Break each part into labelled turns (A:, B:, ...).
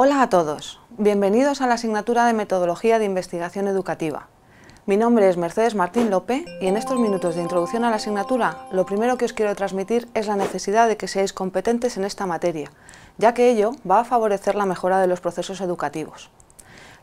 A: Hola a todos, bienvenidos a la asignatura de Metodología de Investigación Educativa. Mi nombre es Mercedes Martín López y en estos minutos de introducción a la asignatura lo primero que os quiero transmitir es la necesidad de que seáis competentes en esta materia, ya que ello va a favorecer la mejora de los procesos educativos.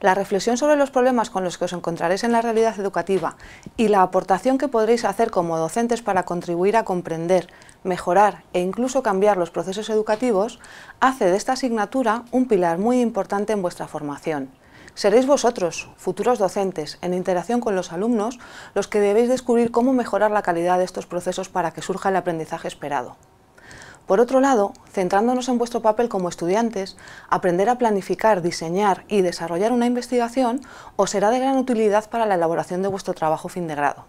A: La reflexión sobre los problemas con los que os encontraréis en la realidad educativa y la aportación que podréis hacer como docentes para contribuir a comprender, mejorar e incluso cambiar los procesos educativos hace de esta asignatura un pilar muy importante en vuestra formación. Seréis vosotros, futuros docentes, en interacción con los alumnos, los que debéis descubrir cómo mejorar la calidad de estos procesos para que surja el aprendizaje esperado. Por otro lado, centrándonos en vuestro papel como estudiantes, aprender a planificar, diseñar y desarrollar una investigación os será de gran utilidad para la elaboración de vuestro trabajo fin de grado.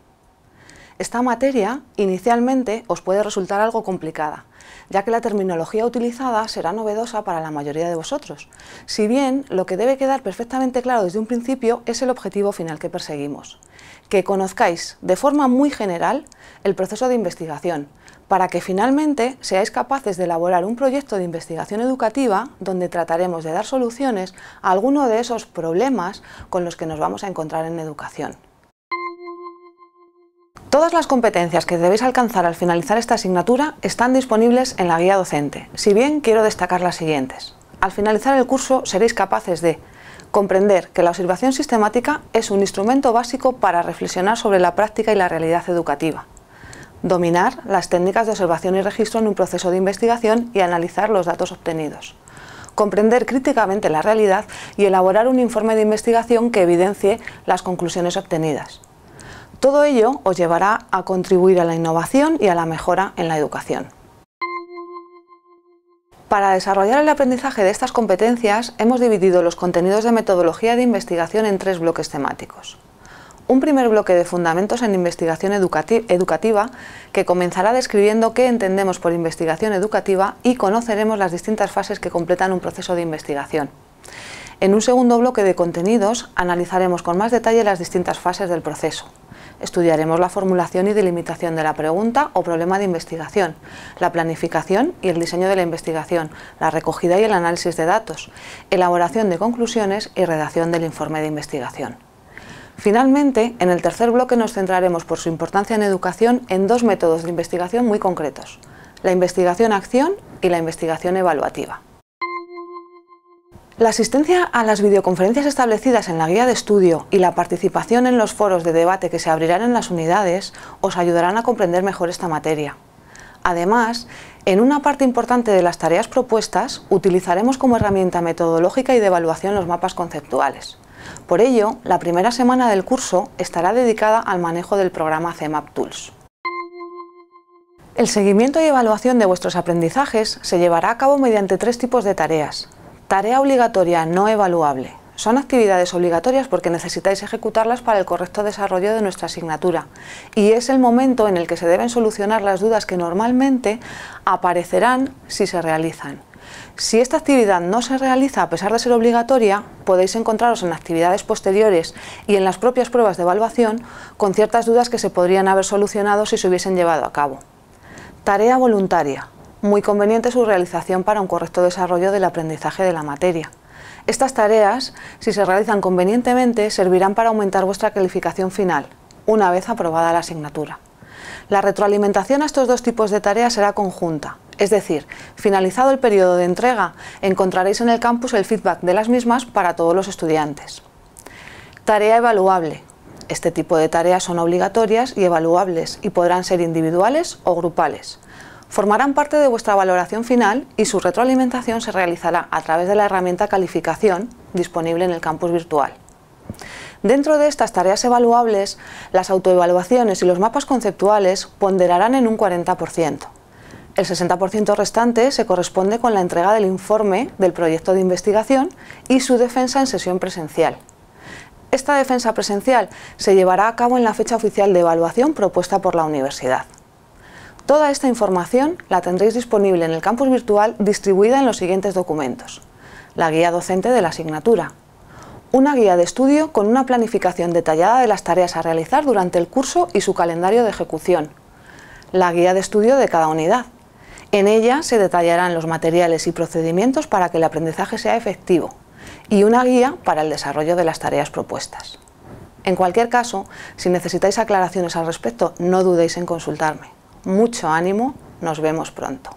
A: Esta materia, inicialmente, os puede resultar algo complicada, ya que la terminología utilizada será novedosa para la mayoría de vosotros, si bien lo que debe quedar perfectamente claro desde un principio es el objetivo final que perseguimos. Que conozcáis, de forma muy general, el proceso de investigación, para que finalmente seáis capaces de elaborar un proyecto de investigación educativa donde trataremos de dar soluciones a alguno de esos problemas con los que nos vamos a encontrar en educación. Todas las competencias que debéis alcanzar al finalizar esta asignatura están disponibles en la guía docente, si bien quiero destacar las siguientes. Al finalizar el curso seréis capaces de comprender que la observación sistemática es un instrumento básico para reflexionar sobre la práctica y la realidad educativa, dominar las técnicas de observación y registro en un proceso de investigación y analizar los datos obtenidos comprender críticamente la realidad y elaborar un informe de investigación que evidencie las conclusiones obtenidas. Todo ello os llevará a contribuir a la innovación y a la mejora en la educación. Para desarrollar el aprendizaje de estas competencias hemos dividido los contenidos de metodología de investigación en tres bloques temáticos un primer bloque de fundamentos en investigación educativa que comenzará describiendo qué entendemos por investigación educativa y conoceremos las distintas fases que completan un proceso de investigación. En un segundo bloque de contenidos analizaremos con más detalle las distintas fases del proceso. Estudiaremos la formulación y delimitación de la pregunta o problema de investigación, la planificación y el diseño de la investigación, la recogida y el análisis de datos, elaboración de conclusiones y redacción del informe de investigación. Finalmente, en el tercer bloque nos centraremos por su importancia en educación en dos métodos de investigación muy concretos, la investigación-acción y la investigación evaluativa. La asistencia a las videoconferencias establecidas en la guía de estudio y la participación en los foros de debate que se abrirán en las unidades os ayudarán a comprender mejor esta materia. Además, en una parte importante de las tareas propuestas utilizaremos como herramienta metodológica y de evaluación los mapas conceptuales. Por ello, la primera semana del curso estará dedicada al manejo del programa CMAP Tools. El seguimiento y evaluación de vuestros aprendizajes se llevará a cabo mediante tres tipos de tareas. Tarea obligatoria no evaluable. Son actividades obligatorias porque necesitáis ejecutarlas para el correcto desarrollo de nuestra asignatura y es el momento en el que se deben solucionar las dudas que normalmente aparecerán si se realizan. Si esta actividad no se realiza a pesar de ser obligatoria, podéis encontraros en actividades posteriores y en las propias pruebas de evaluación con ciertas dudas que se podrían haber solucionado si se hubiesen llevado a cabo. Tarea voluntaria. Muy conveniente su realización para un correcto desarrollo del aprendizaje de la materia. Estas tareas, si se realizan convenientemente, servirán para aumentar vuestra calificación final, una vez aprobada la asignatura. La retroalimentación a estos dos tipos de tareas será conjunta. Es decir, finalizado el periodo de entrega, encontraréis en el campus el feedback de las mismas para todos los estudiantes. Tarea evaluable. Este tipo de tareas son obligatorias y evaluables y podrán ser individuales o grupales. Formarán parte de vuestra valoración final y su retroalimentación se realizará a través de la herramienta calificación disponible en el campus virtual. Dentro de estas tareas evaluables, las autoevaluaciones y los mapas conceptuales ponderarán en un 40%. El 60% restante se corresponde con la entrega del informe del proyecto de investigación y su defensa en sesión presencial. Esta defensa presencial se llevará a cabo en la fecha oficial de evaluación propuesta por la universidad. Toda esta información la tendréis disponible en el campus virtual distribuida en los siguientes documentos. La guía docente de la asignatura. Una guía de estudio con una planificación detallada de las tareas a realizar durante el curso y su calendario de ejecución. La guía de estudio de cada unidad en ella se detallarán los materiales y procedimientos para que el aprendizaje sea efectivo y una guía para el desarrollo de las tareas propuestas. En cualquier caso, si necesitáis aclaraciones al respecto, no dudéis en consultarme. Mucho ánimo, nos vemos pronto.